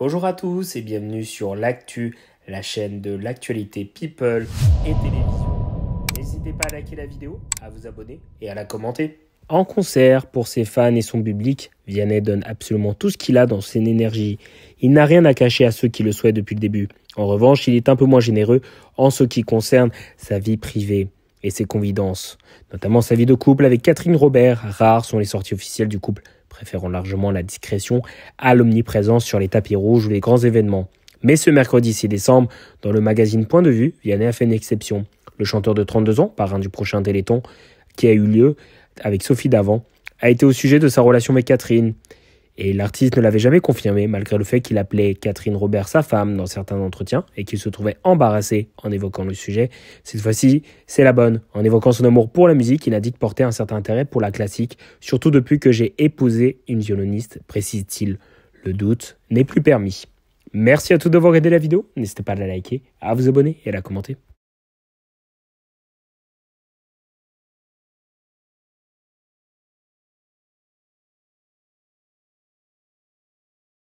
Bonjour à tous et bienvenue sur l'actu, la chaîne de l'actualité people et télévision. N'hésitez pas à liker la vidéo, à vous abonner et à la commenter. En concert, pour ses fans et son public, Vianney donne absolument tout ce qu'il a dans ses énergies. Il n'a rien à cacher à ceux qui le souhaitent depuis le début. En revanche, il est un peu moins généreux en ce qui concerne sa vie privée et ses convidences. notamment sa vie de couple avec Catherine Robert. Rares sont les sorties officielles du couple préférant largement la discrétion à l'omniprésence sur les tapis rouges ou les grands événements. Mais ce mercredi 6 décembre, dans le magazine Point de vue, Vianney a fait une exception. Le chanteur de 32 ans, parrain du prochain Téléthon, qui a eu lieu avec Sophie Davant, a été au sujet de sa relation avec Catherine. Et l'artiste ne l'avait jamais confirmé, malgré le fait qu'il appelait Catherine Robert sa femme dans certains entretiens et qu'il se trouvait embarrassé en évoquant le sujet. Cette fois-ci, c'est la bonne. En évoquant son amour pour la musique, il a dit indique porter un certain intérêt pour la classique, surtout depuis que j'ai épousé une violoniste, précise-t-il. Le doute n'est plus permis. Merci à tous d'avoir regardé la vidéo. N'hésitez pas à la liker, à vous abonner et à la commenter.